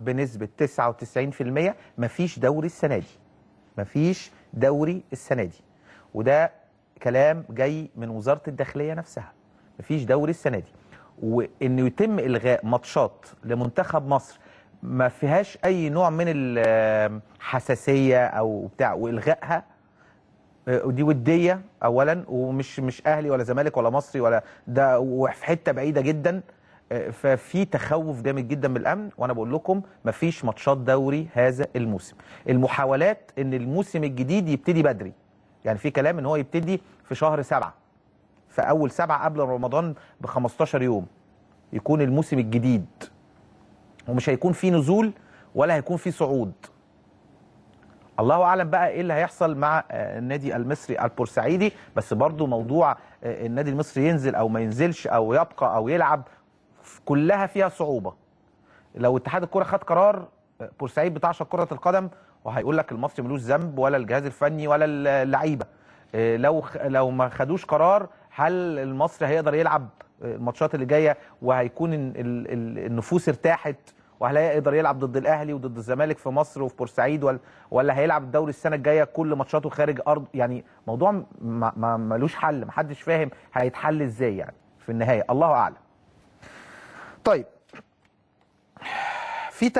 بنسبة 99% مفيش دوري السنة دي مفيش دوري السنة دي وده كلام جاي من وزارة الداخلية نفسها مفيش دوري السنة دي وإنه يتم إلغاء ماتشات لمنتخب مصر ما فيهاش أي نوع من الحساسية أو بتاع وإلغائها ودي ودية أولا ومش مش أهلي ولا زمالك ولا مصري ولا ده وفي حتة بعيدة جداً آه، ففي تخوف جامد جدا من الامن وانا بقول لكم مفيش ماتشات دوري هذا الموسم المحاولات ان الموسم الجديد يبتدي بدري يعني في كلام ان هو يبتدي في شهر سبعة في اول سبعة قبل رمضان ب 15 يوم يكون الموسم الجديد ومش هيكون فيه نزول ولا هيكون فيه صعود الله اعلم بقى ايه اللي هيحصل مع آه، النادي المصري البورسعيدي بس برضو موضوع آه، النادي المصري ينزل او ما ينزلش او يبقى او يلعب كلها فيها صعوبة لو اتحاد الكرة خد قرار بورسعيد بتعشق كرة القدم وهيقول لك المصري ملوش ذنب ولا الجهاز الفني ولا اللعيبة آه، لو لو ما خدوش قرار هل المصري هيقدر يلعب الماتشات اللي جايه وهيكون النفوس ارتاحت وهل هيقدر يلعب ضد الاهلي وضد الزمالك في مصر وفي بورسعيد ولا ولا هيلعب الدوري السنه الجايه كل ماتشاته خارج ارض يعني موضوع ملوش حل محدش فاهم هيتحل ازاي يعني في النهايه الله اعلم طيب في